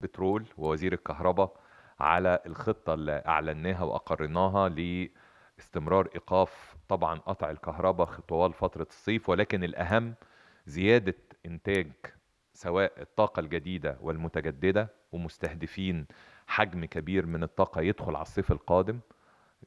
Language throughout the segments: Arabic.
بترول ووزير الكهرباء على الخطة اللي أعلناها وأقرناها لاستمرار إيقاف طبعا قطع الكهرباء طوال فترة الصيف ولكن الأهم زيادة إنتاج سواء الطاقة الجديدة والمتجددة ومستهدفين حجم كبير من الطاقة يدخل على الصيف القادم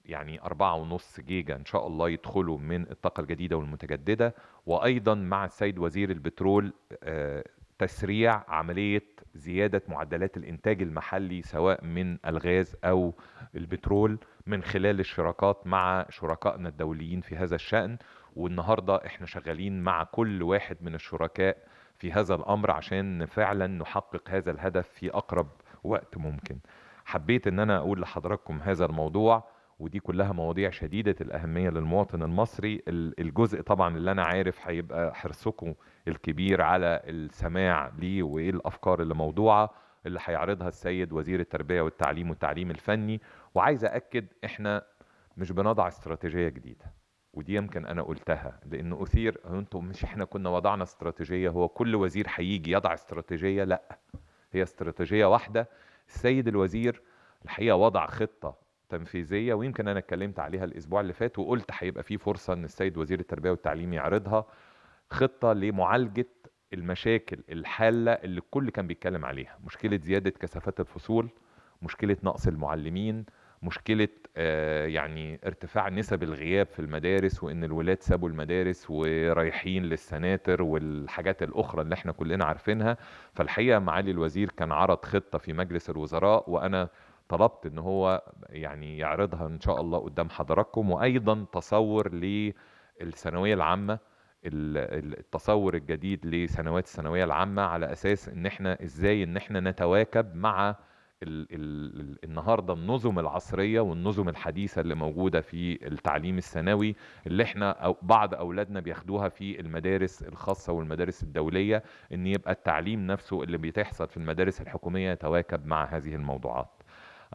يعني أربعة ونص جيجا إن شاء الله يدخلوا من الطاقة الجديدة والمتجددة وأيضا مع السيد وزير البترول آه، تسريع عملية زيادة معدلات الإنتاج المحلي سواء من الغاز أو البترول من خلال الشراكات مع شركائنا الدوليين في هذا الشأن والنهاردة إحنا شغالين مع كل واحد من الشركاء في هذا الأمر عشان فعلا نحقق هذا الهدف في أقرب وقت ممكن حبيت أن أنا أقول لحضراتكم هذا الموضوع ودي كلها مواضيع شديدة الأهمية للمواطن المصري الجزء طبعا اللي أنا عارف هيبقى حرصكم الكبير على السماع ليه وإيه الأفكار اللي موضوعة اللي هيعرضها السيد وزير التربية والتعليم والتعليم الفني وعايز أكد إحنا مش بنضع استراتيجية جديدة ودي يمكن أنا قلتها لأن أثير أنتم مش إحنا كنا وضعنا استراتيجية هو كل وزير هيجي يضع استراتيجية لأ هي استراتيجية واحدة السيد الوزير الحقيقة وضع خطة تنفيذيه ويمكن انا اتكلمت عليها الاسبوع اللي فات وقلت هيبقى في فرصه ان السيد وزير التربيه والتعليم يعرضها خطه لمعالجه المشاكل الحاله اللي الكل كان بيتكلم عليها مشكله زياده كثافات الفصول مشكله نقص المعلمين مشكله آه، يعني ارتفاع نسب الغياب في المدارس وان الولاد سابوا المدارس ورايحين للسناتر والحاجات الاخرى اللي احنا كلنا عارفينها فالحقيقه معالي الوزير كان عرض خطه في مجلس الوزراء وانا طلبت ان هو يعني يعرضها ان شاء الله قدام حضراتكم وايضا تصور للثانويه العامه التصور الجديد لسنوات الثانويه العامه على اساس ان احنا ازاي ان احنا نتواكب مع النهارده النظم العصريه والنظم الحديثه اللي موجوده في التعليم الثانوي اللي احنا أو بعض اولادنا بياخدوها في المدارس الخاصه والمدارس الدوليه ان يبقى التعليم نفسه اللي بيتحصل في المدارس الحكوميه يتواكب مع هذه الموضوعات